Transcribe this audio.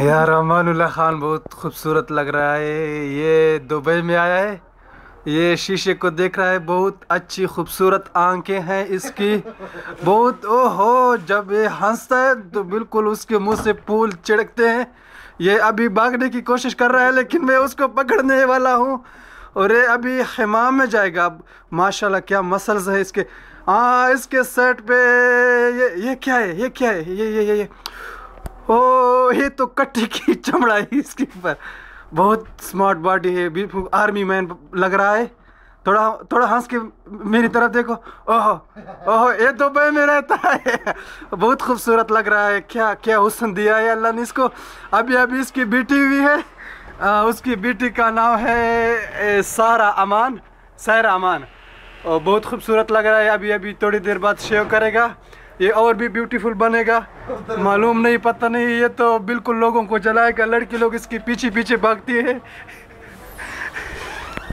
यार अमानुल्ला खान बहुत खूबसूरत लग रहा है ये दुबई में आया है ये शीशे को देख रहा है बहुत अच्छी खूबसूरत आंखें हैं इसकी बहुत ओहो जब ये हंसता है तो बिल्कुल उसके मुंह से फूल चिड़कते हैं ये अभी भागने की कोशिश कर रहा है लेकिन मैं उसको पकड़ने वाला हूँ और ये अभी हमाम में जाएगा अब माशाल्लाह क्या मसल्स है इसके हाँ इसके सेट पे ये ये क्या है ये क्या है ये ये ये ये ओ ये तो कट्टी की चमड़ा है इसके ऊपर बहुत स्मार्ट बॉडी है बिल्कुल आर्मी मैन लग रहा है थोड़ा थोड़ा हंस के मेरी तरफ देखो ओहो ओहो ये तो दुबई में रहता है बहुत खूबसूरत लग रहा है क्या क्या हुसन दिया है अल्लाह ने इसको अभी अभी इसकी बेटी हुई है आ, उसकी बेटी का नाम है सारा अमान सारा अमान और बहुत खूबसूरत लग रहा है अभी अभी थोड़ी देर बाद शेव करेगा ये और भी ब्यूटीफुल बनेगा मालूम नहीं पता नहीं ये तो बिल्कुल लोगों को जलाएगा लड़की लोग इसके पीछे पीछे भागती है